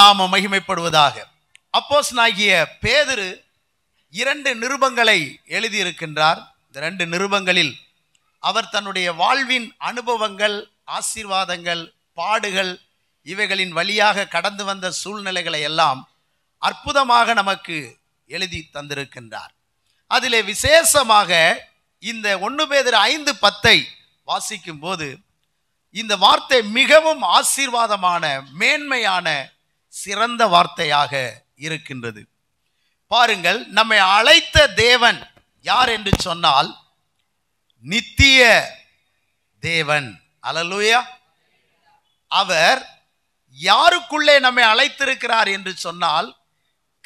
நாம மகிமைப்படுவதாக அப்போஸ் நாகிய பேதரு இரண்டு நிருபங்களை எழுதியிருக்கின்றார் இந்த ரெண்டு நிருபங்களில் அவர் தன்னுடைய வாழ்வின் அனுபவங்கள் ஆசீர்வாதங்கள் பாடுகள் இவைகளின் வழியாக கடந்து வந்த சூழ்நிலைகளை எல்லாம் அற்புதமாக நமக்கு எழுதி தந்திருக்கின்றார் அதிலே விசேஷமாக இந்த ஒன்று பேதர் ஐந்து பத்தை வாசிக்கும் போது இந்த வார்த்தை மிகவும் ஆசீர்வாதமான மேன்மையான சிறந்த வார்த்தையாக இருக்கின்றது பாருங்கள் நம்மை அழைத்த தேவன் யார் என்று சொன்னால் நித்திய தேவன் அலலுயா அவர் யாருக்குள்ளே நம்மை அழைத்திருக்கிறார் என்று சொன்னால்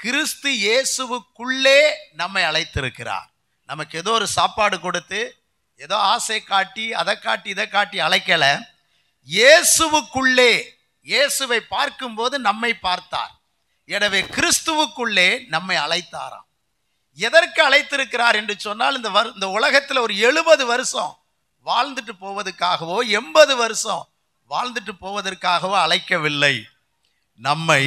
கிறிஸ்து இயேசுவுக்குள்ளே நம்மை அழைத்திருக்கிறார் நமக்கு ஏதோ ஒரு சாப்பாடு கொடுத்து ஏதோ ஆசை காட்டி அதை காட்டி இதை காட்டி அழைக்கலை இயேசுவுக்குள்ளே இயேசுவை பார்க்கும்போது நம்மை பார்த்தார் எனவே கிறிஸ்துவுக்குள்ளே நம்மை அழைத்தாராம் எதற்கு அழைத்திருக்கிறார் என்று சொன்னால் இந்த வரு இந்த உலகத்தில் ஒரு எழுபது வருஷம் வாழ்ந்துட்டு போவதற்காகவோ எண்பது வருஷம் வாழ்ந்துட்டு போவதற்காகவோ அழைக்கவில்லை நம்மை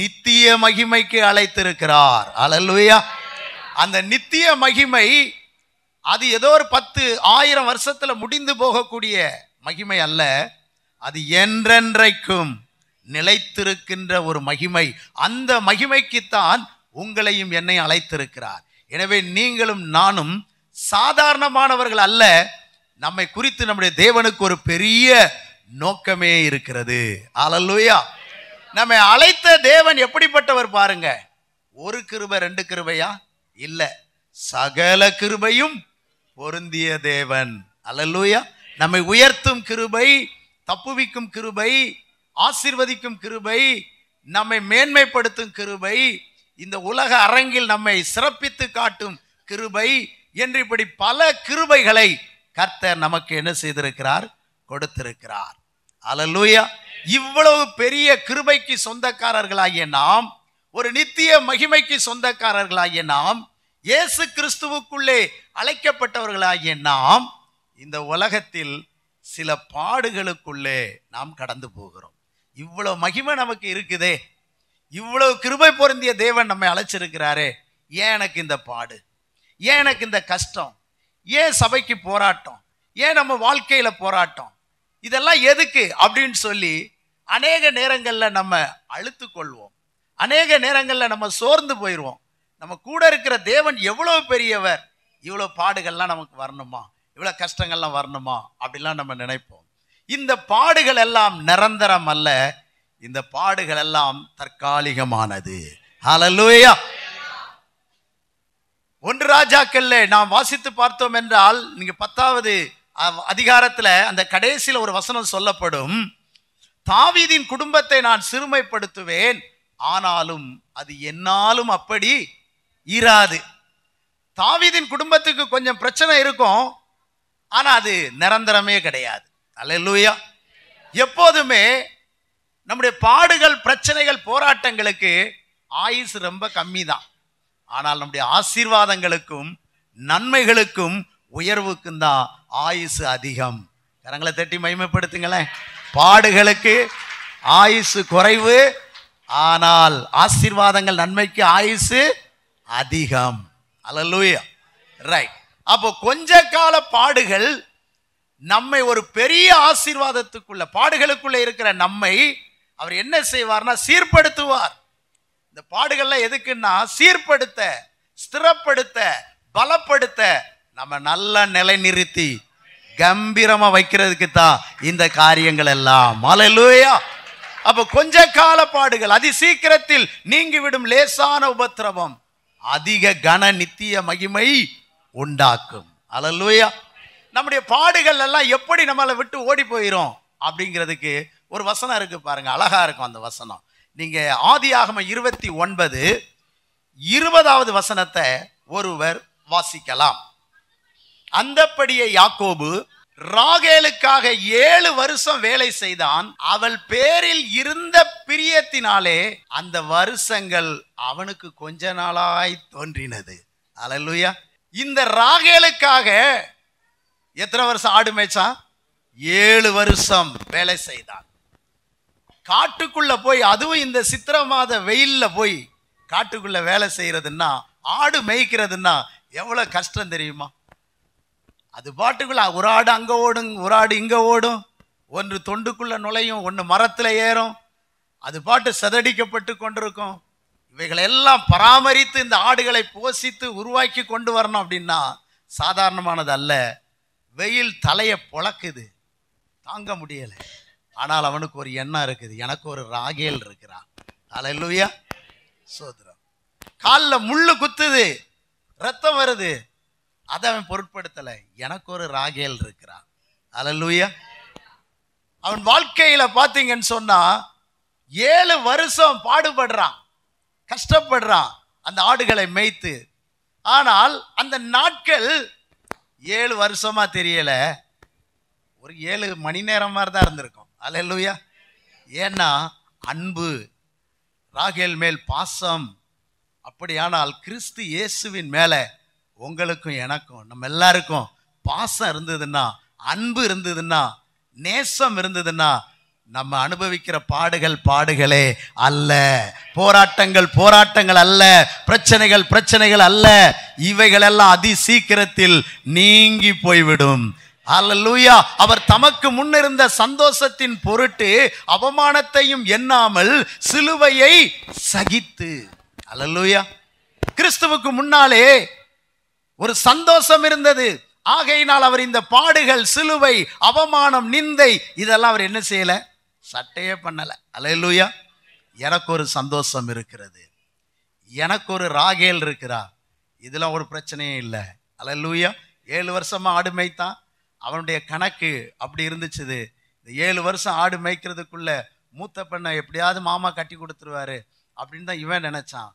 நித்திய மகிமைக்கு அழைத்திருக்கிறார் அலல்வையா அந்த நித்திய மகிமை அது ஏதோ ஒரு பத்து ஆயிரம் வருஷத்தில் முடிந்து போகக்கூடிய மகிமை அல்ல அது என்றென்றைக்கும் நிலைத்திருக்கின்ற ஒரு மகிமை அந்த மகிமைக்குத்தான் உங்களையும் என்னை அழைத்திருக்கிறார் எனவே நீங்களும் நானும் சாதாரணமானவர்கள் அல்ல நம்மை குறித்து நம்முடைய தேவனுக்கு ஒரு பெரிய நோக்கமே இருக்கிறது அலல்லுயா நம்மை அழைத்த தேவன் எப்படிப்பட்டவர் பாருங்க ஒரு கிருபை ரெண்டு கிருபையா இல்லை சகல கிருபையும் பொருந்திய தேவன் அலல்லுயா நம்மை உயர்த்தும் கிருபை தப்புவிக்கும் கிருபை ஆசிர்வதிக்கும் கிருபை நம்மை மேன்மைப்படுத்தும் கிருபை இந்த உலக அரங்கில் நம்மை சிறப்பித்து காட்டும் கிருபை என்று இப்படி பல கிருபைகளை கர்த்தர் நமக்கு என்ன செய்திருக்கிறார் கொடுத்திருக்கிறார் அலலூயா இவ்வளவு பெரிய கிருபைக்கு சொந்தக்காரர்களாகிய நாம் ஒரு நித்திய மகிமைக்கு சொந்தக்காரர்களாகிய நாம் இயேசு கிறிஸ்துவுக்குள்ளே அழைக்கப்பட்டவர்களாகிய நாம் இந்த உலகத்தில் சில பாடுகளுக்குள்ளே நாம் கடந்து போகிறோம் இவ்வளோ மகிமை நமக்கு இருக்குதே இவ்வளவு கிருபை பொருந்திய தேவன் நம்மை அழைச்சிருக்கிறாரே ஏன் எனக்கு இந்த பாடு ஏன் எனக்கு இந்த கஷ்டம் ஏன் சபைக்கு போராட்டம் ஏன் நம்ம வாழ்க்கையில் போராட்டம் இதெல்லாம் எதுக்கு அப்படின்னு சொல்லி அநேக நேரங்களில் நம்ம அழுத்து கொள்வோம் அநேக நேரங்களில் நம்ம சோர்ந்து போயிடுவோம் நம்ம கூட இருக்கிற தேவன் எவ்வளோ பெரியவர் இவ்வளோ பாடுகள்லாம் நமக்கு வரணுமா இவ்வளோ கஷ்டங்கள்லாம் வரணுமா அப்படிலாம் நம்ம நினைப்போம் இந்த பாடுகள் எல்லாம் நிரந்தரம் அல்ல இந்த பாடுகள் எல்லாம் தற்காலிகமானது ஹலலூயா ஒன்று ராஜாக்கள்ல நாம் வாசித்து பார்த்தோம் என்றால் நீங்க பத்தாவது அதிகாரத்தில் அந்த கடைசியில் ஒரு வசனம் சொல்லப்படும் தாவீதின் குடும்பத்தை நான் சிறுமைப்படுத்துவேன் ஆனாலும் அது என்னாலும் அப்படி இராது தாவீதின் குடும்பத்துக்கு கொஞ்சம் பிரச்சனை இருக்கும் ஆனால் அது நிரந்தரமே கிடையாது அல்லூயா எப்போதுமே நம்முடைய பாடுகள் பிரச்சனைகள் போராட்டங்களுக்கு ஆயுஸ் ரொம்ப கம்மி தான் ஆனால் நம்முடைய ஆசீர்வாதங்களுக்கும் நன்மைகளுக்கும் உயர்வுக்கும் தான் ஆயுசு அதிகம் கரங்களை தட்டி மயிமைப்படுத்துங்களேன் பாடுகளுக்கு ஆயுசு குறைவு ஆனால் ஆசீர்வாதங்கள் நன்மைக்கு ஆயுசு அதிகம் அலலூயா ரைட் அப்போ கொஞ்ச கால பாடுகள் நம்மை ஒரு பெரிய ஆசீர்வாதத்துக்குள்ள பாடுகளுக்குள்ள இருக்கிற நம்மை அவர் என்ன செய்வார்னா சீர்படுத்துவார் இந்த பாடுகள்லாம் எதுக்குன்னா சீர்படுத்த ஸ்திரப்படுத்த பலப்படுத்த நம்ம நல்லா நிலைநிறுத்தி கம்பீரமா வைக்கிறதுக்கு தான் இந்த காரியங்கள் எல்லாம் அப்ப கொஞ்ச கால பாடுகள் அதி சீக்கிரத்தில் நீங்கிவிடும் லேசான உபத்திரவம் அதிக கன நித்திய மகிமை உண்டாக்கும் அலல்லுயா நம்முடைய பாடுகள் எல்லாம் எப்படி நம்மளை விட்டு ஓடி போயிடும் அப்படிங்கிறதுக்கு ஒரு வசனம் இருக்கு பாருங்க அழகா இருக்கும் அந்த வசனம் நீங்க ஆதி ஆகம இருபத்தி ஒன்பது இருபதாவது வசனத்தை ஒருவர் வாசிக்கலாம் அந்தப்படியே யாக்கோபு ராகேலுக்காக ஏழு வருஷம் வேலை செய்தான் அவள் பேரில் இருந்த பிரியத்தினாலே அந்த வருஷங்கள் அவனுக்கு கொஞ்ச நாளாய் தோன்றினது அலல்லுயா இந்த ராகேலுக்காக எத்தனை வருஷம் ஆடு மேய்ச்சா ஏழு வருஷம் வேலை செய்தான் காட்டுக்குள்ள போய் அதுவும் இந்த சித்திர மாத வெயில்ல போய் காட்டுக்குள்ள வேலை செய்யறதுன்னா ஆடு மேய்க்கிறதுன்னா எவ்வளவு கஷ்டம் தெரியுமா அது பாட்டுக்குள்ள ஒரு ஆடு அங்க ஓடும் ஒரு ஆடு இங்க ஓடும் ஒன்று தொண்டுக்குள்ள நுழையும் ஒன்று மரத்தில் ஏறும் அது பாட்டு சதடிக்கப்பட்டு கொண்டிருக்கும் இவைகளெல்லாம் பராமரித்து இந்த ஆடுகளை போஷித்து உருவாக்கி கொண்டு வரணும் அப்படின்னா சாதாரணமானது அல்ல வெயில் தலையை பொழக்குது தாங்க முடியலை ஆனால் அவனுக்கு ஒரு எண்ணம் இருக்குது எனக்கு ஒரு ராகேல் இருக்கிறான் இல்லையா சோதரம் காலில் முள்ளு குத்துது ரத்தம் வருது அதை அவன் பொருட்படுத்தலை எனக்கு ஒரு ராகேல் இருக்கிறான் இல்லையா அவன் வாழ்க்கையில் பார்த்தீங்கன்னு சொன்னால் ஏழு வருஷம் பாடுபடுறான் கஷ்டப்படுறான் அந்த ஆடுகளை மேய்த்து ஆனால் அந்த நாட்கள் ஏழு வருஷமாக தெரியல ஒரு ஏழு மணி நேரம் மாதிரி தான் இருந்திருக்கும் அல்ல இல்லையா ஏன்னா அன்பு ராகேல் மேல் பாசம் அப்படியானால் கிறிஸ்து இயேசுவின் மேலே உங்களுக்கும் எனக்கும் நம்ம எல்லாருக்கும் பாசம் இருந்ததுன்னா அன்பு இருந்ததுன்னா நேசம் இருந்ததுன்னா நம்ம அனுபவிக்கிற பாடுகள் பாடுகளே அல்ல போராட்டங்கள் போராட்டங்கள் அல்ல பிரச்சனைகள் பிரச்சனைகள் அல்ல இவைகளெல்லாம் அதி சீக்கிரத்தில் நீங்கி போய்விடும் அல்லூயா அவர் தமக்கு முன்னிருந்த சந்தோஷத்தின் பொருட்டு அவமானத்தையும் எண்ணாமல் சிலுவையை சகித்து அல்லூயா கிறிஸ்துவுக்கு முன்னாலே ஒரு சந்தோஷம் இருந்தது ஆகையினால் அவர் இந்த பாடுகள் சிலுவை அவமானம் நிந்தை இதெல்லாம் அவர் என்ன செய்யலை சட்டையே பண்ணலை அலையலூயா எனக்கு ஒரு சந்தோஷம் இருக்கிறது எனக்கு ஒரு ராகேல் இருக்கிறா இதெல்லாம் ஒரு பிரச்சனையே இல்லை அலையலூயா ஏழு வருஷமாக ஆடு மேய்த்தான் அவனுடைய கணக்கு அப்படி இருந்துச்சுது இந்த ஏழு வருஷம் ஆடு மேய்க்கிறதுக்குள்ள மூத்த பெண்ணை எப்படியாவது மாமா கட்டி கொடுத்துருவாரு அப்படின்னு தான் இவன் நினச்சான்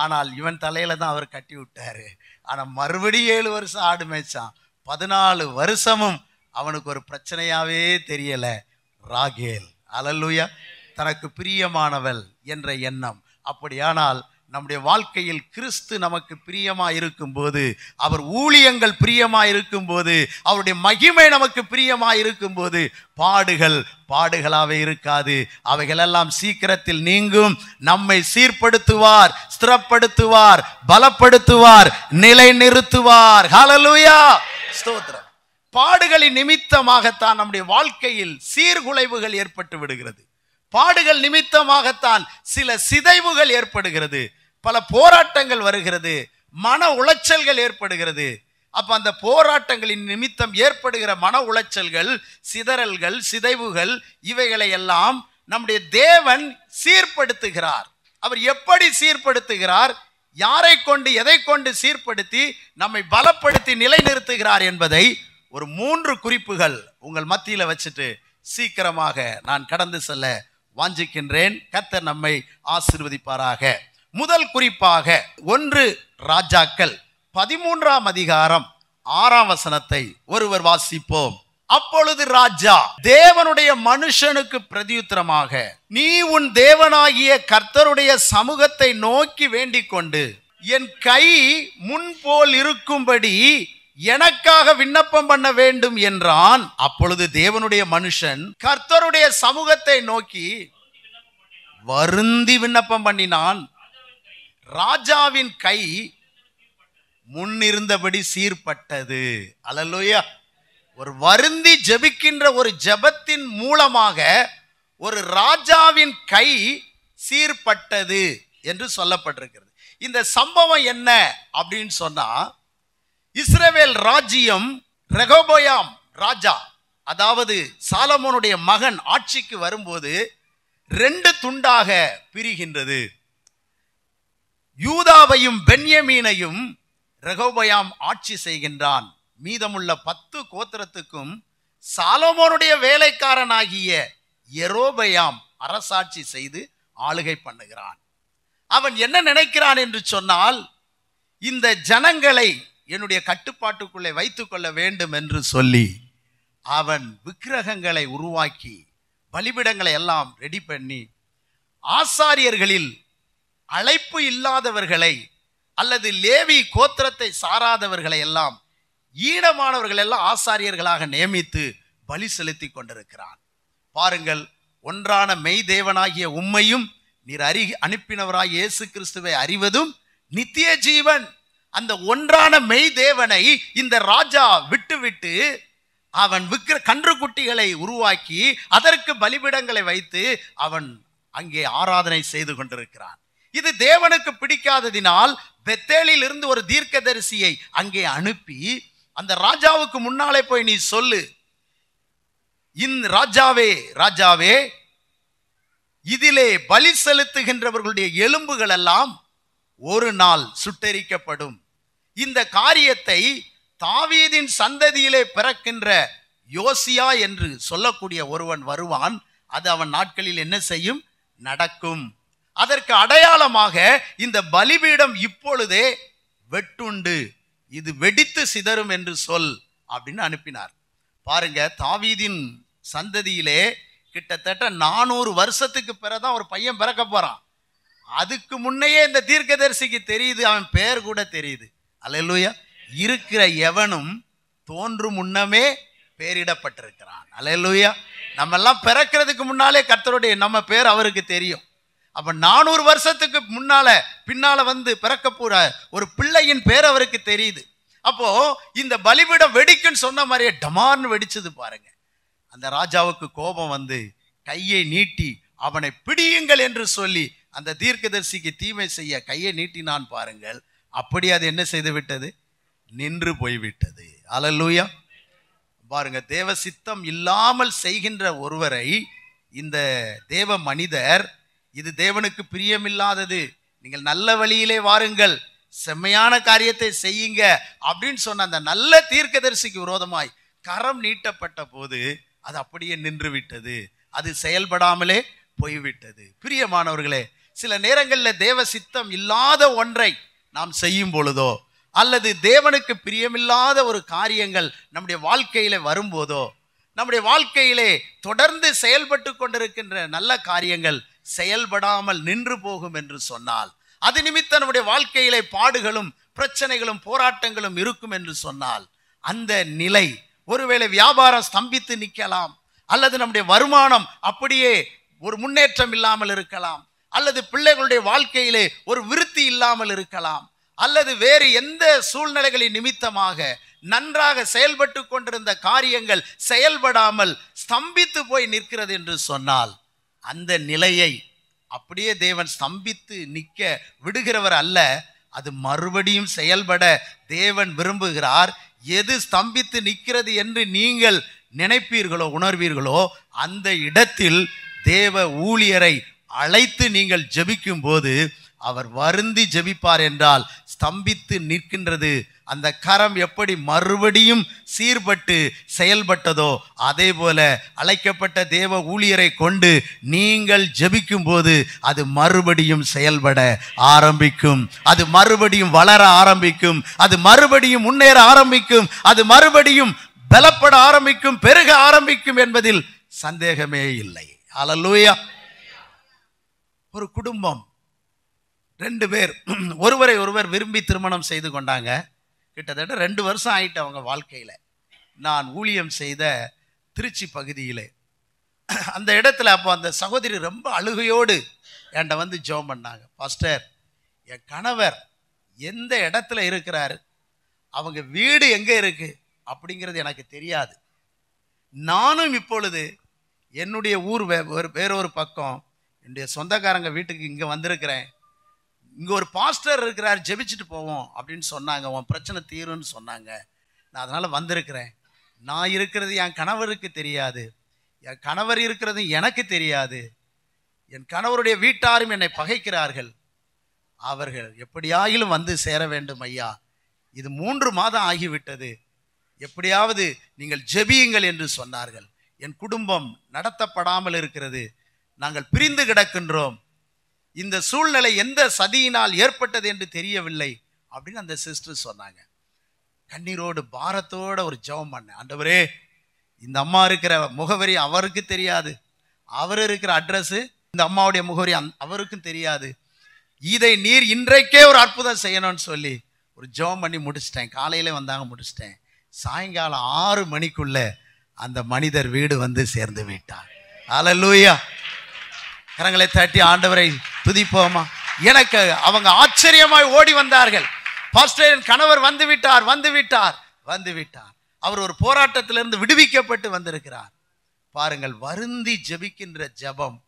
ஆனால் இவன் தலையில தான் அவர் கட்டி விட்டாரு ஆனால் மறுபடியும் ஏழு வருஷம் ஆடு மேய்ச்சான் பதினாலு வருஷமும் அவனுக்கு ஒரு பிரச்சனையாவே தெரியலை ராகேல் அலல்லுயா தனக்கு பிரியமானவள் என்ற எண்ணம் அப்படியானால் நம்முடைய வாழ்க்கையில் கிறிஸ்து நமக்கு பிரியமா இருக்கும்போது அவர் ஊழியங்கள் பிரியமா இருக்கும்போது அவருடைய மகிமை நமக்கு பிரியமா இருக்கும்போது பாடுகள் பாடுகளாகவே இருக்காது அவைகளெல்லாம் சீக்கிரத்தில் நீங்கும் நம்மை சீர்படுத்துவார் ஸ்திரப்படுத்துவார் பலப்படுத்துவார் நிலை நிறுத்துவார் ஹலலுயா ஸ்தோத்திரம் பாடுகளின் நிமித்தமாகத்தான் நம்முடைய வாழ்க்கையில் சீர்குலைவுகள் ஏற்பட்டு விடுகிறது பாடுகள் நிமித்தமாகத்தான் சில சிதைவுகள் ஏற்படுகிறது பல போராட்டங்கள் வருகிறது மன உளைச்சல்கள் ஏற்படுகிறது அப்ப அந்த போராட்டங்களின் நிமித்தம் ஏற்படுகிற மன உளைச்சல்கள் சிதறல்கள் சிதைவுகள் இவைகளை எல்லாம் நம்முடைய தேவன் சீர்படுத்துகிறார் அவர் எப்படி சீர்படுத்துகிறார் யாரை கொண்டு எதை கொண்டு சீர்படுத்தி நம்மை பலப்படுத்தி நிலைநிறுத்துகிறார் என்பதை ஒரு மூன்று குறிப்புகள் உங்கள் மத்தியில் வச்சுட்டு சீக்கிரமாக நான் கடந்து செல்ல வாஞ்சிக்கின்றேன் கத்த நம்மை ஆசிர்வதிப்பாராக முதல் குறிப்பாக ஒன்று ராஜாக்கள் பதிமூன்றாம் அதிகாரம் ஆறாம் வசனத்தை ஒருவர் வாசிப்போம் அப்பொழுது ராஜா தேவனுடைய மனுஷனுக்கு பிரதியுத்திரமாக நீ உன் தேவனாகிய கர்த்தருடைய சமூகத்தை நோக்கி வேண்டிக் கொண்டு என் கை முன்போல் இருக்கும்படி எனக்காக விண்ணப்பம் பண்ண வேண்டும் என்றான் அப்பொழுது தேவனுடைய மனுஷன் கர்த்தருடைய சமூகத்தை நோக்கி வருந்தி விண்ணப்பம் பண்ணினான் ராஜாவின் கை முன்னிருந்தபடி சீர்பட்டது அலலுயா ஒரு வருந்தி ஜபிக்கின்ற ஒரு ஜபத்தின் மூலமாக ஒரு ராஜாவின் கை சீர்பட்டது என்று சொல்லப்பட்டிருக்கிறது இந்த சம்பவம் என்ன அப்படின்னு சொன்னா இஸ்ரேவேல் ராஜ்யம் ரெகோபயாம் ராஜா அதாவது சாலமோனுடைய மகன் ஆட்சிக்கு வரும்போது ரெண்டு துண்டாக பிரிகின்றது யூதாவையும் பென்யமீனையும் ரகோபயாம் ஆட்சி செய்கின்றான் மீதமுள்ள பத்து கோத்திரத்துக்கும் சாலமோனுடைய வேலைக்காரனாகிய எரோபயாம் அரசாட்சி செய்து ஆளுகை பண்ணுகிறான் அவன் என்ன நினைக்கிறான் என்று சொன்னால் இந்த ஜனங்களை என்னுடைய கட்டுப்பாட்டுக்குள்ளே வைத்துக்கொள்ள வேண்டும் என்று சொல்லி அவன் விக்கிரகங்களை உருவாக்கி பலிபிடங்களை எல்லாம் ரெடி பண்ணி ஆசாரியர்களில் அழைப்பு இல்லாதவர்களை அல்லது லேவி கோத்திரத்தை சாராதவர்களை எல்லாம் ஈனமானவர்கள் எல்லாம் ஆசாரியர்களாக நியமித்து பலி செலுத்தி கொண்டிருக்கிறான் பாருங்கள் ஒன்றான மெய் தேவனாகிய உண்மையும் நீர் அறி அனுப்பினவராக இயேசு கிறிஸ்துவை அறிவதும் நித்திய ஜீவன் அந்த ஒன்றான மெய் தேவனை இந்த ராஜா விட்டுவிட்டு அவன் விக்கிர கன்று குட்டிகளை உருவாக்கி அதற்கு பலிபிடங்களை வைத்து அவன் அங்கே ஆராதனை செய்து கொண்டிருக்கிறான் இது தேவனுக்கு பிடிக்காததினால் பெத்தேலில் இருந்து ஒரு தீர்க்கதரிசியை அங்கே அனுப்பி அந்த ராஜாவுக்கு முன்னாலே போய் நீ சொல்லு இந் ராஜாவே ராஜாவே இதிலே பலி செலுத்துகின்றவர்களுடைய எலும்புகள் எல்லாம் ஒரு நாள் சுட்டெரிக்கப்படும் இந்த காரியத்தை தாவீதின் சந்ததியிலே பிறக்கின்ற யோசியா என்று சொல்லக்கூடிய ஒருவன் வருவான் அது அவன் நாட்களில் என்ன செய்யும் நடக்கும் அதற்கு அடையாளமாக இந்த பலிபீடம் இப்பொழுதே வெட்டுண்டு இது வெடித்து சிதறும் என்று சொல் அப்படின்னு அனுப்பினார் பாருங்க தாவீதின் சந்ததியிலே கிட்டத்தட்ட நானூறு வருஷத்துக்கு பிறதான் ஒரு பையன் பிறக்க போறான் அதுக்கு முன்னையே இந்த தீர்க்கதரிசிக்கு தெரியுது அவன் பெயர் கூட தெரியுது அலையலூயா இருக்கிற எவனும் தோன்றும் முன்னமே பேரிடப்பட்டிருக்கிறான் அலையலூயா நம்ம எல்லாம் பிறக்கிறதுக்கு முன்னாலே கர்த்தருடைய நம்ம பேர் அவருக்கு தெரியும் அப்போ நானூறு வருஷத்துக்கு முன்னால பின்னால வந்து பிறக்க போற ஒரு பிள்ளையின் பேர் அவருக்கு தெரியுது அப்போ இந்த பலிபீடம் வெடிக்குன்னு சொன்ன மாதிரியே டமார்னு வெடிச்சது பாருங்க அந்த ராஜாவுக்கு கோபம் வந்து கையை நீட்டி அவனை பிடியுங்கள் என்று சொல்லி அந்த தீர்க்கதர்சிக்கு தீமை செய்ய கையை நீட்டினான் பாருங்கள் அப்படி அது என்ன செய்து விட்டது நின்று போய்விட்டது அலல்லூயா பாருங்க தேவ சித்தம் இல்லாமல் செய்கின்ற ஒருவரை இந்த தேவ மனிதர் இது தேவனுக்கு பிரியமில்லாதது நீங்கள் நல்ல வழியிலே வாருங்கள் செம்மையான காரியத்தை செய்யுங்க அப்படின்னு சொன்ன அந்த நல்ல தீர்க்கதரிசிக்கு விரோதமாய் கரம் நீட்டப்பட்ட போது அது அப்படியே நின்று விட்டது அது செயல்படாமலே போய்விட்டது பிரியமானவர்களே சில நேரங்களில் தேவ சித்தம் இல்லாத ஒன்றை நாம் செய்யும் பொழுதோ அல்லது தேவனுக்கு பிரியமில்லாத ஒரு காரியங்கள் நம்முடைய வாழ்க்கையில வரும்போதோ நம்முடைய வாழ்க்கையிலே தொடர்ந்து செயல்பட்டு கொண்டிருக்கின்ற நல்ல காரியங்கள் செயல்படாமல் நின்று போகும் என்று சொன்னால் அது நிமித்த நம்முடைய வாழ்க்கையிலே பாடுகளும் பிரச்சனைகளும் போராட்டங்களும் இருக்கும் என்று சொன்னால் அந்த நிலை ஒருவேளை வியாபாரம் ஸ்தம்பித்து நிற்கலாம் அல்லது நம்முடைய வருமானம் அப்படியே ஒரு முன்னேற்றம் இல்லாமல் இருக்கலாம் அல்லது பிள்ளைகளுடைய வாழ்க்கையிலே ஒரு விருத்தி இல்லாமல் இருக்கலாம் அல்லது வேறு எந்த சூழ்நிலைகளின் நிமித்தமாக நன்றாக செயல்பட்டு கொண்டிருந்த காரியங்கள் செயல்படாமல் ஸ்தம்பித்து போய் நிற்கிறது என்று சொன்னால் அந்த நிலையை அப்படியே தேவன் ஸ்தம்பித்து நிற்க விடுகிறவர் அல்ல அது மறுபடியும் செயல்பட தேவன் விரும்புகிறார் எது ஸ்தம்பித்து நிற்கிறது என்று நீங்கள் நினைப்பீர்களோ உணர்வீர்களோ அந்த இடத்தில் தேவ ஊழியரை அழைத்து நீங்கள் ஜபிக்கும் போது அவர் வருந்தி ஜெபிப்பார் என்றால் ஸ்தம்பித்து நிற்கின்றது அந்த கரம் எப்படி மறுபடியும் சீர்பட்டு செயல்பட்டதோ அதே போல அழைக்கப்பட்ட தேவ ஊழியரை கொண்டு நீங்கள் ஜபிக்கும் போது அது மறுபடியும் செயல்பட ஆரம்பிக்கும் அது மறுபடியும் வளர ஆரம்பிக்கும் அது மறுபடியும் முன்னேற ஆரம்பிக்கும் அது மறுபடியும் பலப்பட ஆரம்பிக்கும் பெருக ஆரம்பிக்கும் என்பதில் சந்தேகமே இல்லை அலலூயா ஒரு குடும்பம் ரெண்டு பேர் ஒருவரை ஒருவர் விரும்பி திருமணம் செய்து கொண்டாங்க கிட்டத்தட்ட ரெண்டு வருஷம் ஆகிட்டு அவங்க வாழ்க்கையில் நான் ஊழியம் செய்த திருச்சி பகுதியிலே அந்த இடத்துல அப்போ அந்த சகோதரி ரொம்ப அழுகையோடு என்னை வந்து ஜோம் பண்ணாங்க பாஸ்டர் என் கணவர் எந்த இடத்துல இருக்கிறாரு அவங்க வீடு எங்கே இருக்குது அப்படிங்கிறது எனக்கு தெரியாது நானும் இப்பொழுது என்னுடைய ஊர் வேறொரு பக்கம் என்னுடைய சொந்தக்காரங்க வீட்டுக்கு இங்கே வந்திருக்கிறேன் இங்கே ஒரு பாஸ்டர் இருக்கிறார் ஜெபிச்சுட்டு போவோம் அப்படின்னு சொன்னாங்க உன் பிரச்சனை தீரும்னு சொன்னாங்க நான் அதனால் வந்திருக்கிறேன் நான் இருக்கிறது என் கணவருக்கு தெரியாது என் கணவர் இருக்கிறது எனக்கு தெரியாது என் கணவருடைய வீட்டாரும் என்னை பகைக்கிறார்கள் அவர்கள் எப்படியாகிலும் வந்து சேர வேண்டும் ஐயா இது மூன்று மாதம் ஆகிவிட்டது எப்படியாவது நீங்கள் ஜெபியுங்கள் என்று சொன்னார்கள் என் குடும்பம் நடத்தப்படாமல் இருக்கிறது நாங்கள் பிரிந்து கிடக்கின்றோம் இந்த சூழ்நிலை எந்த சதியினால் ஏற்பட்டது என்று தெரியவில்லை அப்படின்னு அந்த சிஸ்டர் சொன்னாங்க கண்ணீரோடு பாரத்தோட ஒரு ஜெபம் பண்ணேன் ஆண்டவரே இந்த அம்மா இருக்கிற முகவரி அவருக்கு தெரியாது அவர் இருக்கிற அட்ரஸ் இந்த அம்மாவுடைய முகவரி அவருக்கும் தெரியாது இதை நீர் இன்றைக்கே ஒரு அற்புதம் செய்யணும்னு சொல்லி ஒரு ஜெபம் பண்ணி முடிச்சிட்டேன் காலையில வந்தாங்க முடிச்சிட்டேன் சாயங்காலம் ஆறு மணிக்குள்ள அந்த மனிதர் வீடு வந்து சேர்ந்து விட்டார் லூயா கரங்களை தட்டி ஆண்டவரை துதிப்போமா எனக்கு அவங்க ஆச்சரியமாய் ஓடி வந்தார்கள் பாஸ்டரின் கணவர் வந்து விட்டார் வந்து விட்டார் வந்து விட்டார் அவர் ஒரு போராட்டத்திலிருந்து விடுவிக்கப்பட்டு வந்திருக்கிறார் பாருங்கள் வருந்தி ஜபிக்கின்ற ஜபம்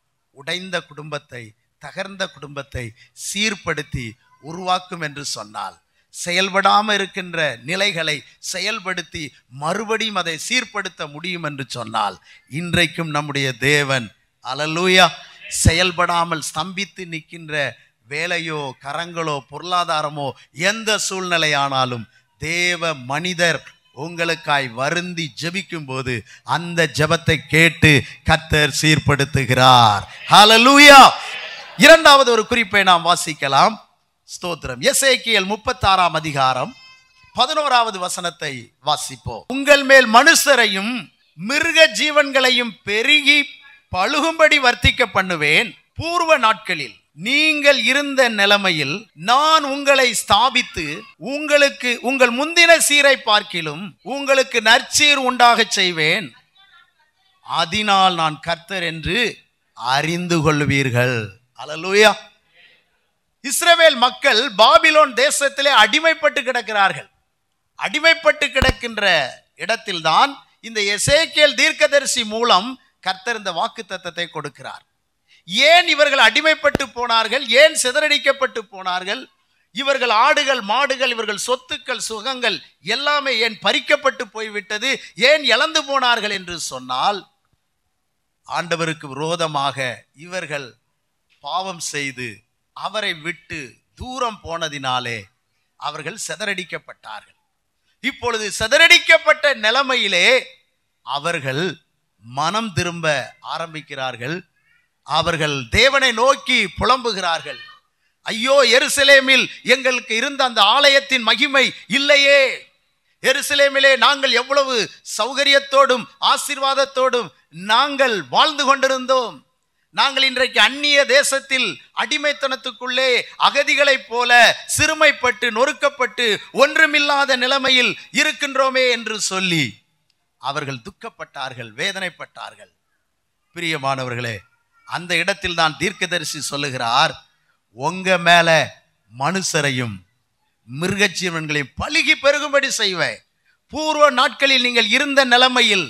உடைந்த குடும்பத்தை தகர்ந்த குடும்பத்தை சீர்படுத்தி உருவாக்கும் என்று சொன்னால் செயல்படாமல் இருக்கின்ற நிலைகளை செயல்படுத்தி மறுபடியும் அதை சீர்படுத்த முடியும் என்று சொன்னால் இன்றைக்கும் நம்முடைய தேவன் அலலூயா செயல்படாமல் ஸ்தம்பித்து நிற்கின்ற வேலையோ கரங்களோ பொருளாதாரமோ எந்த சூழ்நிலையானாலும் தேவ மனிதர் உங்களுக்காய் வருந்தி ஜபிக்கும் போது அந்த ஜபத்தை கேட்டு கத்தர் சீர்படுத்துகிறார் ஹலலூயா இரண்டாவது ஒரு குறிப்பை நாம் வாசிக்கலாம் ஸ்தோத்திரம் எஸ்ஏகிஎல் முப்பத்தாறாம் அதிகாரம் பதினோராவது வசனத்தை வாசிப்போம் உங்கள் மேல் மனுஷரையும் மிருக ஜீவன்களையும் பெருகி பழுகும்படி வர்த்திக்க பண்ணுவேன் பூர்வ நாட்களில் நீங்கள் இருந்த நிலைமையில் நான் உங்களை ஸ்தாபித்து உங்களுக்கு உங்கள் முந்தின சீரை பார்க்கிலும் உங்களுக்கு நற்சீர் உண்டாக செய்வேன் அதனால் நான் கர்த்தர் என்று அறிந்து கொள்வீர்கள் அலலூயா இஸ்ரவேல் மக்கள் பாபிலோன் தேசத்திலே அடிமைப்பட்டு கிடக்கிறார்கள் அடிமைப்பட்டு கிடக்கின்ற இடத்தில்தான் இந்த எசேக்கியல் தீர்க்கதரிசி மூலம் கர்த்தர் இந்த வாக்கு தத்தத்தை கொடுக்கிறார் ஏன் இவர்கள் அடிமைப்பட்டு போனார்கள் ஏன் சிதறடிக்கப்பட்டு போனார்கள் இவர்கள் ஆடுகள் மாடுகள் இவர்கள் சொத்துக்கள் சுகங்கள் எல்லாமே ஏன் பறிக்கப்பட்டு போய்விட்டது ஏன் இழந்து போனார்கள் என்று சொன்னால் ஆண்டவருக்கு விரோதமாக இவர்கள் பாவம் செய்து அவரை விட்டு தூரம் போனதினாலே அவர்கள் செதறடிக்கப்பட்டார்கள் இப்பொழுது செதறடிக்கப்பட்ட நிலைமையிலே அவர்கள் மனம் திரும்ப ஆரம்பிக்கிறார்கள் அவர்கள் தேவனை நோக்கி புலம்புகிறார்கள் ஐயோ எருசலேமில் எங்களுக்கு இருந்த அந்த ஆலயத்தின் மகிமை இல்லையே எருசலேமிலே நாங்கள் எவ்வளவு சௌகரியத்தோடும் ஆசீர்வாதத்தோடும் நாங்கள் வாழ்ந்து கொண்டிருந்தோம் நாங்கள் இன்றைக்கு அந்நிய தேசத்தில் அடிமைத்தனத்துக்குள்ளே அகதிகளைப் போல சிறுமைப்பட்டு நொறுக்கப்பட்டு ஒன்றுமில்லாத நிலைமையில் இருக்கின்றோமே என்று சொல்லி அவர்கள் துக்கப்பட்டார்கள் வேதனைப்பட்டார்கள் பிரியமானவர்களே அந்த இடத்தில் தான் தீர்க்கதரிசி சொல்லுகிறார் உங்க மேல மனுஷரையும் ஜீவன்களையும் பழுகி பெருகும்படி செய்வேன் பூர்வ நாட்களில் நீங்கள் இருந்த நிலைமையில்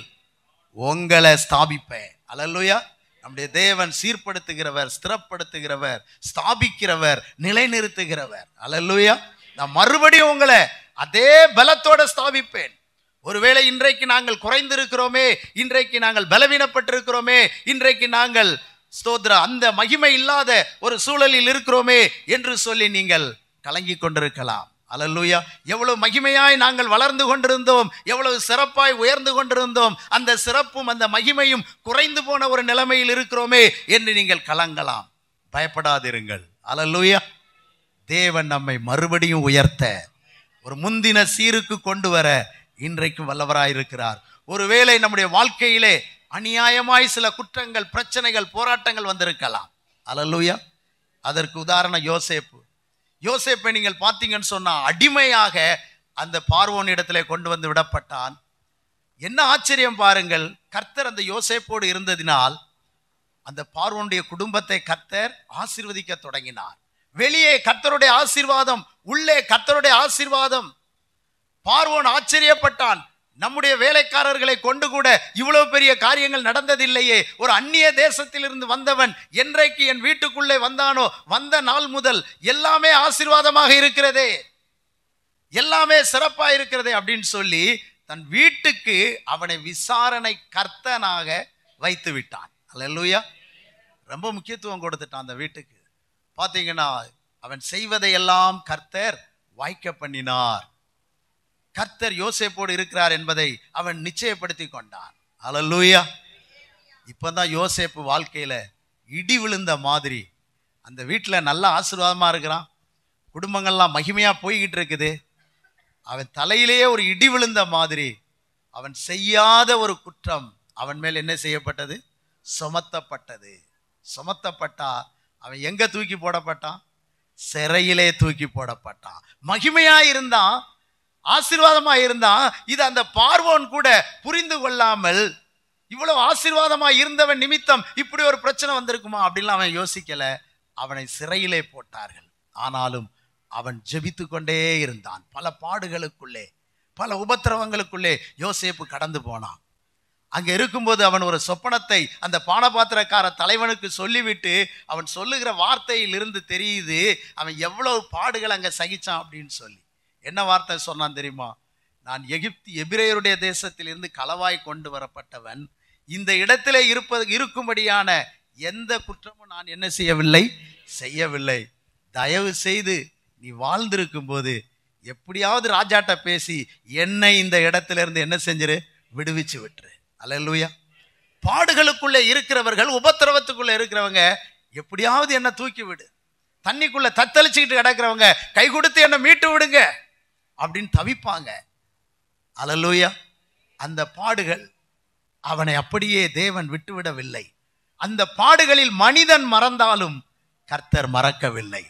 உங்களை ஸ்தாபிப்பேன் அலல்லுயா நம்முடைய தேவன் சீர்படுத்துகிறவர் ஸ்திரப்படுத்துகிறவர் ஸ்தாபிக்கிறவர் நிலைநிறுத்துகிறவர் அலல்லுயா நான் மறுபடியும் உங்களை அதே பலத்தோட ஸ்தாபிப்பேன் ஒருவேளை இன்றைக்கு நாங்கள் குறைந்திருக்கிறோமே இன்றைக்கு நாங்கள் பலவீனப்பட்டிருக்கிறோமே இன்றைக்கு நாங்கள் ஸ்தோத்ரா அந்த மகிமை இல்லாத ஒரு சூழலில் இருக்கிறோமே என்று சொல்லி நீங்கள் கலங்கி கொண்டிருக்கலாம் அலல்லூயா எவ்வளவு மகிமையாய் நாங்கள் வளர்ந்து கொண்டிருந்தோம் எவ்வளவு சிறப்பாய் உயர்ந்து கொண்டிருந்தோம் அந்த சிறப்பும் அந்த மகிமையும் குறைந்து போன ஒரு நிலைமையில் இருக்கிறோமே என்று நீங்கள் கலங்கலாம் பயப்படாதிருங்கள் அலல்லூயா தேவன் நம்மை மறுபடியும் உயர்த்த ஒரு முந்தின சீருக்கு கொண்டு வர இன்றைக்கும் வல்லவராயிருக்கிறார் ஒருவேளை நம்முடைய வாழ்க்கையிலே அநியாயமாய் சில குற்றங்கள் பிரச்சனைகள் போராட்டங்கள் வந்திருக்கலாம் அலல்லூயா அதற்கு உதாரணம் யோசேப்பு யோசேப்பை நீங்கள் பார்த்தீங்கன்னு சொன்னால் அடிமையாக அந்த பார்வோன் இடத்துல கொண்டு வந்து விடப்பட்டான் என்ன ஆச்சரியம் பாருங்கள் கர்த்தர் அந்த யோசேப்போடு இருந்ததினால் அந்த பார்வோனுடைய குடும்பத்தை கர்த்தர் ஆசிர்வதிக்க தொடங்கினார் வெளியே கர்த்தருடைய ஆசீர்வாதம் உள்ளே கர்த்தருடைய ஆசீர்வாதம் பார்வோன் ஆச்சரியப்பட்டான் நம்முடைய வேலைக்காரர்களை கொண்டு கூட இவ்வளவு பெரிய காரியங்கள் நடந்ததில்லையே ஒரு அந்நிய தேசத்திலிருந்து வந்தவன் என்றைக்கு என் வீட்டுக்குள்ளே வந்தானோ வந்த நாள் முதல் எல்லாமே ஆசீர்வாதமாக இருக்கிறதே எல்லாமே சிறப்பாக இருக்கிறதே அப்படின்னு சொல்லி தன் வீட்டுக்கு அவனை விசாரணை கர்த்தனாக வைத்து விட்டான் அல்ல லூயா ரொம்ப முக்கியத்துவம் கொடுத்துட்டான் அந்த வீட்டுக்கு பார்த்தீங்கன்னா அவன் செய்வதையெல்லாம் கர்த்தர் வாய்க்க பண்ணினார் கர்த்தர் யோசேப்போடு இருக்கிறார் என்பதை அவன் நிச்சயப்படுத்தி கொண்டான் அலல்லூயா இப்போதான் யோசேப்பு வாழ்க்கையில் இடி விழுந்த மாதிரி அந்த வீட்டில் நல்ல ஆசீர்வாதமாக இருக்கிறான் குடும்பங்கள்லாம் மகிமையாக போய்கிட்டு இருக்குது அவன் தலையிலேயே ஒரு இடி விழுந்த மாதிரி அவன் செய்யாத ஒரு குற்றம் அவன் மேல் என்ன செய்யப்பட்டது சுமத்தப்பட்டது சுமத்தப்பட்டா அவன் எங்கே தூக்கி போடப்பட்டான் சிறையிலே தூக்கி போடப்பட்டான் மகிமையாக இருந்தான் ஆசீர்வாதமா இருந்தான் இது அந்த பார்வோன் கூட புரிந்து கொள்ளாமல் இவ்வளவு ஆசீர்வாதமா இருந்தவன் நிமித்தம் இப்படி ஒரு பிரச்சனை வந்திருக்குமா அப்படின்னு அவன் யோசிக்கல அவனை சிறையிலே போட்டார்கள் ஆனாலும் அவன் ஜெபித்து கொண்டே இருந்தான் பல பாடுகளுக்குள்ளே பல உபத்திரவங்களுக்குள்ளே யோசேப்பு கடந்து போனான் அங்கே இருக்கும்போது அவன் ஒரு சொப்பனத்தை அந்த பானபாத்திரக்கார தலைவனுக்கு சொல்லிவிட்டு அவன் சொல்லுகிற வார்த்தையிலிருந்து தெரியுது அவன் எவ்வளவு பாடுகள் அங்கே சகிச்சான் அப்படின்னு சொல்லி என்ன வார்த்தை சொன்னான் தெரியுமா நான் எகிப்து எபிரேயருடைய தேசத்திலிருந்து களவாய் கொண்டு வரப்பட்டவன் இந்த இடத்திலே இருப்பது இருக்கும்படியான எந்த குற்றமும் நான் என்ன செய்யவில்லை செய்யவில்லை தயவு செய்து நீ வாழ்ந்திருக்கும் போது எப்படியாவது ராஜாட்ட பேசி என்னை இந்த இடத்துல இருந்து என்ன செஞ்சிரு விடுவிச்சு விட்டுரு அல்லூயா பாடுகளுக்குள்ளே இருக்கிறவர்கள் உபத்திரவத்துக்குள்ளே இருக்கிறவங்க எப்படியாவது என்னை தூக்கி விடு தண்ணிக்குள்ளே தத்தளிச்சுக்கிட்டு கிடக்கிறவங்க கை கொடுத்து என்னை மீட்டு விடுங்க அப்படின்னு தவிப்பாங்க அலலூயா அந்த பாடுகள் அவனை அப்படியே தேவன் விட்டுவிடவில்லை அந்த பாடுகளில் மனிதன் மறந்தாலும் கர்த்தர் மறக்கவில்லை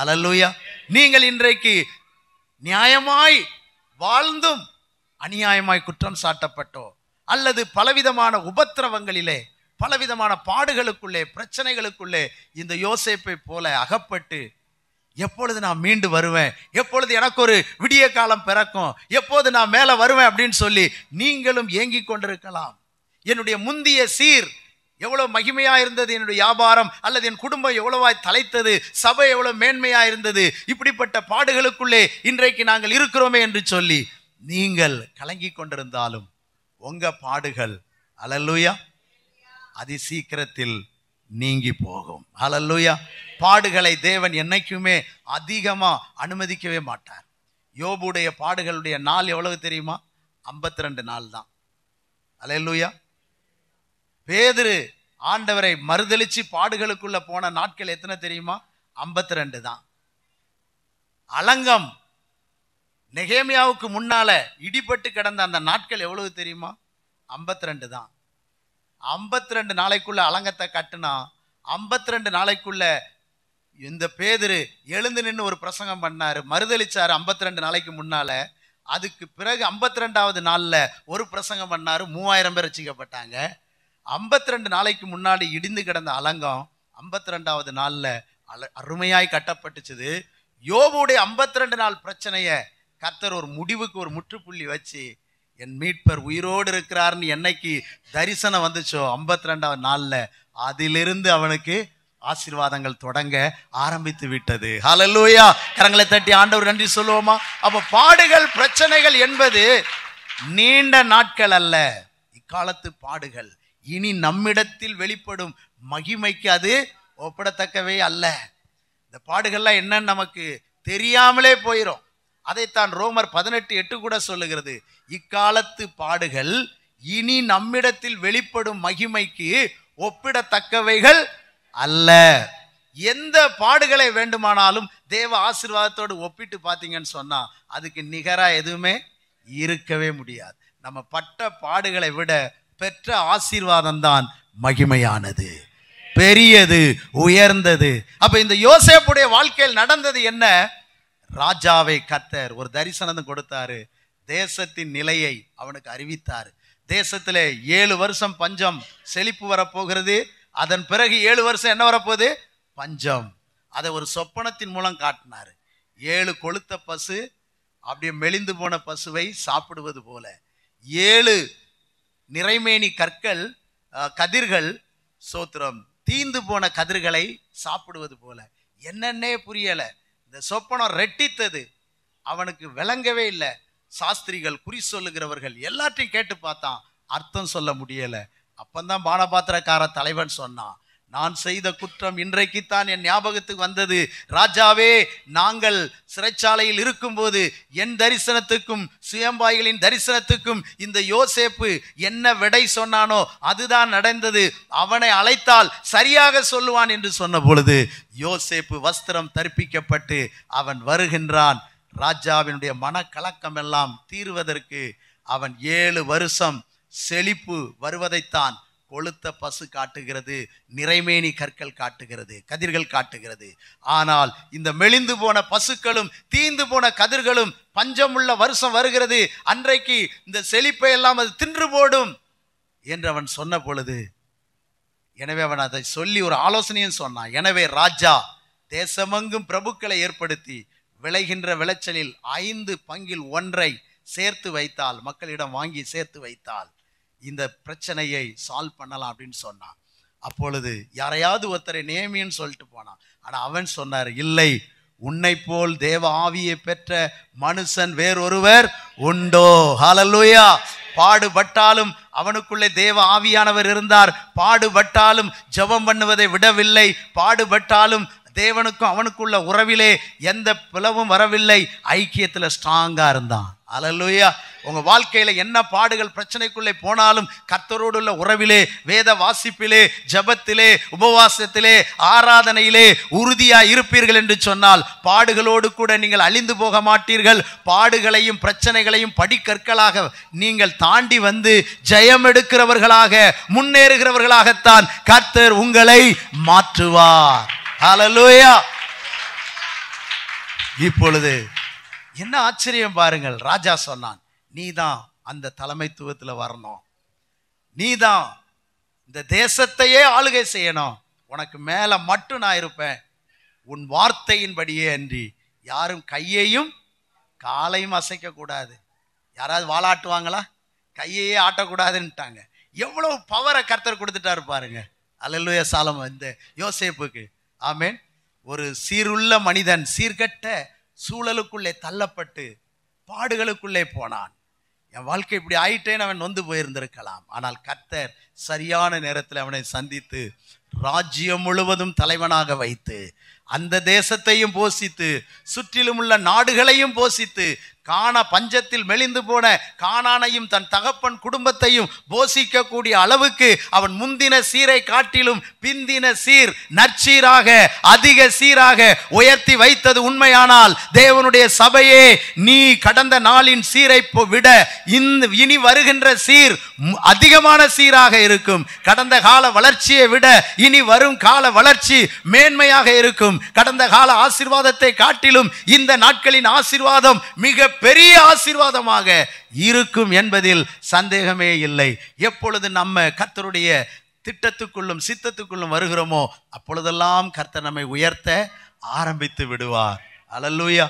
அலலூயா நீங்கள் இன்றைக்கு நியாயமாய் வாழ்ந்தும் அநியாயமாய் குற்றம் சாட்டப்பட்டோ அல்லது பலவிதமான உபத்திரவங்களிலே பலவிதமான பாடுகளுக்குள்ளே பிரச்சனைகளுக்குள்ளே இந்த யோசிப்பை போல அகப்பட்டு எப்பொழுது நான் மீண்டு வருவேன் எப்பொழுது எனக்கு ஒரு விடிய காலம் பிறக்கும் எப்போது நான் மேலே வருவேன் அப்படின்னு சொல்லி நீங்களும் ஏங்கி கொண்டிருக்கலாம் என்னுடைய முந்திய சீர் எவ்வளோ மகிமையாக இருந்தது என்னுடைய வியாபாரம் அல்லது என் குடும்பம் எவ்வளவாய் தலைத்தது சபை எவ்வளோ மேன்மையாக இருந்தது இப்படிப்பட்ட பாடுகளுக்குள்ளே இன்றைக்கு நாங்கள் இருக்கிறோமே என்று சொல்லி நீங்கள் கலங்கி கொண்டிருந்தாலும் உங்கள் பாடுகள் அலல்லூயா அதி சீக்கிரத்தில் நீங்கி போகும் ஹலல்லூயா பாடுகளை தேவன் என்னைக்குமே அதிகமாக அனுமதிக்கவே மாட்டார் யோபுடைய பாடுகளுடைய நாள் எவ்வளவு தெரியுமா ஐம்பத்தி ரெண்டு நாள் தான் அலையல்லூயா பேதிரு ஆண்டவரை மறுதளிச்சு பாடுகளுக்குள்ள போன நாட்கள் எத்தனை தெரியுமா ஐம்பத்தி ரெண்டு தான் அலங்கம் நெகேமியாவுக்கு முன்னால இடிபட்டு கிடந்த அந்த நாட்கள் எவ்வளவு தெரியுமா ஐம்பத்தி ரெண்டு தான் ஐம்பத்தி ரெண்டு நாளைக்குள்ள அலங்கத்தை கட்டுனா ஐம்பத்தி ரெண்டு நாளைக்குள்ள இந்த பேதரு எழுந்து நின்று ஒரு பிரசங்கம் பண்ணார் மறுதளிச்சார் ஐம்பத்தி ரெண்டு நாளைக்கு முன்னால் அதுக்கு பிறகு ஐம்பத்தி ரெண்டாவது நாளில் ஒரு பிரசங்கம் பண்ணார் மூவாயிரம் பேர் ரசிக்கப்பட்டாங்க ஐம்பத்தி ரெண்டு நாளைக்கு முன்னாடி இடிந்து கிடந்த அலங்கம் ஐம்பத்தி ரெண்டாவது நாளில் அல அருமையாய் கட்டப்பட்டுச்சுது யோபுடைய ஐம்பத்தி ரெண்டு நாள் பிரச்சனையை கர்த்தர் ஒரு முடிவுக்கு ஒரு முற்றுப்புள்ளி வச்சு என் மீட்பர் உயிரோடு இருக்கிறார்னு என்னைக்கு தரிசனம் வந்துச்சோ ஐம்பத்தி ரெண்டாவது நாளில் அதிலிருந்து அவனுக்கு ஆசீர்வாதங்கள் தொடங்க ஆரம்பித்து விட்டது ஹலல்லூயா கரங்களை தட்டி ஆண்டவர் நன்றி சொல்லுவோமா அப்போ பாடுகள் பிரச்சனைகள் என்பது நீண்ட நாட்கள் அல்ல இக்காலத்து பாடுகள் இனி நம்மிடத்தில் வெளிப்படும் மகிமைக்கு அது ஒப்பிடத்தக்கவே அல்ல இந்த பாடுகள்லாம் என்னன்னு நமக்கு தெரியாமலே போயிடும் அதைத்தான் ரோமர் பதினெட்டு எட்டு கூட சொல்லுகிறது இக்காலத்து பாடுகள் இனி நம்மிடத்தில் வெளிப்படும் மகிமைக்கு ஒப்பிடத்தக்கவைகள் அல்ல எந்த பாடுகளை வேண்டுமானாலும் தேவ ஆசிர்வாதத்தோடு ஒப்பிட்டு பார்த்தீங்கன்னு சொன்னா அதுக்கு நிகராக எதுவுமே இருக்கவே முடியாது நம்ம பட்ட பாடுகளை விட பெற்ற ஆசீர்வாதம் தான் மகிமையானது பெரியது உயர்ந்தது அப்ப இந்த யோசேப்புடைய வாழ்க்கையில் நடந்தது என்ன ராஜாவை கத்தர் ஒரு தரிசனம் கொடுத்தாரு தேசத்தின் நிலையை அவனுக்கு அறிவித்தார் தேசத்தில் ஏழு வருஷம் பஞ்சம் செழிப்பு வரப்போகிறது அதன் பிறகு ஏழு வருஷம் என்ன வரப்போகுது பஞ்சம் அதை ஒரு சொப்பனத்தின் மூலம் காட்டினார் ஏழு கொளுத்த பசு அப்படியே மெலிந்து போன பசுவை சாப்பிடுவது போல ஏழு நிறைமேனி கற்கள் கதிர்கள் சோத்திரம் தீந்து போன கதிர்களை சாப்பிடுவது போல என்னன்னே புரியலை இந்த சொப்பனம் ரெட்டித்தது அவனுக்கு விளங்கவே இல்லை சாஸ்திரிகள் குறி சொல்லுகிறவர்கள் எல்லாத்தையும் கேட்டு பார்த்தான் அர்த்தம் சொல்ல முடியலை அப்பந்தான் பானபாத்திரக்கார தலைவன் சொன்னான் நான் செய்த குற்றம் இன்றைக்கு தான் என் ஞாபகத்துக்கு வந்தது ராஜாவே நாங்கள் சிறைச்சாலையில் இருக்கும்போது என் தரிசனத்துக்கும் சுயம்பாய்களின் தரிசனத்துக்கும் இந்த யோசேப்பு என்ன விடை சொன்னானோ அதுதான் நடந்தது அவனை அழைத்தால் சரியாக சொல்லுவான் என்று சொன்ன பொழுது யோசேப்பு வஸ்திரம் தற்பிக்கப்பட்டு அவன் வருகின்றான் ராஜாவினுடைய மனக்கலக்கம் எல்லாம் தீர்வதற்கு அவன் ஏழு வருஷம் செழிப்பு வருவதைத்தான் கொளுத்த பசு காட்டுகிறது நிறைமேனி கற்கள் காட்டுகிறது கதிர்கள் காட்டுகிறது ஆனால் இந்த மெலிந்து போன பசுக்களும் தீந்து போன கதிர்களும் பஞ்சமுள்ள வருஷம் வருகிறது அன்றைக்கு இந்த செழிப்பை எல்லாம் அது தின்று போடும் என்று அவன் சொன்ன பொழுது எனவே அவன் அதை சொல்லி ஒரு ஆலோசனையும் சொன்னான் எனவே ராஜா தேசமெங்கும் பிரபுக்களை ஏற்படுத்தி விளைகின்ற விளைச்சலில் ஐந்து பங்கில் ஒன்றை சேர்த்து வைத்தால் மக்களிடம் வாங்கி சேர்த்து வைத்தால் இந்த பிரச்சனையை சால்வ் பண்ணலாம் அப்படின்னு சொன்னான் அப்பொழுது யாரையாவது ஒருத்தரை நேமின்னு சொல்லிட்டு போனான் ஆனால் அவன் சொன்னார் இல்லை உன்னை போல் தேவ ஆவியை பெற்ற மனுஷன் வேறொருவர் உண்டோ ஹாலல்லூயா பாடுபட்டாலும் அவனுக்குள்ளே தேவ ஆவியானவர் இருந்தார் பாடுபட்டாலும் ஜபம் பண்ணுவதை விடவில்லை பாடுபட்டாலும் தேவனுக்கும் அவனுக்குள்ள உறவிலே எந்த பிளவும் வரவில்லை ஐக்கியத்தில் ஸ்ட்ராங்காக இருந்தான் அலலுயா உங்கள் வாழ்க்கையில என்ன பாடுகள் பிரச்சனைக்குள்ளே போனாலும் கத்தரோடு உள்ள உறவிலே வேத வாசிப்பிலே ஜபத்திலே உபவாசத்திலே ஆராதனையிலே உறுதியா இருப்பீர்கள் என்று சொன்னால் பாடுகளோடு கூட நீங்கள் அழிந்து போக மாட்டீர்கள் பாடுகளையும் பிரச்சனைகளையும் படிக்கற்களாக நீங்கள் தாண்டி வந்து ஜெயம் எடுக்கிறவர்களாக முன்னேறுகிறவர்களாகத்தான் கர்த்தர் உங்களை மாற்றுவார் அலலுயா இப்பொழுது என்ன ஆச்சரியம் பாருங்கள் ராஜா சொன்னான் நீ தான் அந்த தலைமைத்துவத்தில் வரணும் நீ தான் இந்த தேசத்தையே ஆளுகை செய்யணும் உனக்கு மேலே மட்டும் நான் இருப்பேன் உன் வார்த்தையின்படியே அன்றி யாரும் கையையும் காலையும் அசைக்கக்கூடாது யாராவது வாழாட்டுவாங்களா கையையே ஆட்டக்கூடாதுன்ட்டாங்க எவ்வளவு பவரை கர்த்தர் கொடுத்துட்டாரு பாருங்க அலல்லுய சாலம் இந்த யோசேப்புக்கு ஆமேன் ஒரு சீருள்ள மனிதன் சீர்கட்ட சூழலுக்குள்ளே தள்ளப்பட்டு பாடுகளுக்குள்ளே போனான் என் வாழ்க்கை இப்படி ஆயிட்டேன்னு அவன் நொந்து போயிருந்திருக்கலாம் ஆனால் கத்தர் சரியான நேரத்தில் அவனை சந்தித்து ராஜ்யம் முழுவதும் தலைவனாக வைத்து அந்த தேசத்தையும் போஷித்து சுற்றிலும் உள்ள நாடுகளையும் போஷித்து காண பஞ்சத்தில் மெலிந்து போன காணானையும் தன் தகப்பன் குடும்பத்தையும் போஷிக்கக்கூடிய அளவுக்கு அவன் முந்தின சீரை காட்டிலும் பிந்தின சீர் நற்சீராக அதிக சீராக உயர்த்தி வைத்தது உண்மையானால் தேவனுடைய சபையே நீ கடந்த நாளின் சீரை விட இந்த இனி வருகின்ற சீர் அதிகமான சீராக இருக்கும் கடந்த கால வளர்ச்சியை விட இனி வரும் கால வளர்ச்சி மேன்மையாக இருக்கும் கடந்த கால ஆசிர்வாதத்தை காட்டிலும் இந்த நாட்களின் ஆசிர்வாதம் மிக பெரிய ஆசீர்வாதமாக இருக்கும் என்பதில் சந்தேகமே இல்லை எப்பொழுது நம்ம கர்த்தருடைய திட்டத்துக்குள்ளும் சித்தத்துக்குள்ளும் வருகிறோமோ அப்பொழுதெல்லாம் கர்த்தர் நம்மை உயர்த்த ஆரம்பித்து விடுவார் அலல்லூயா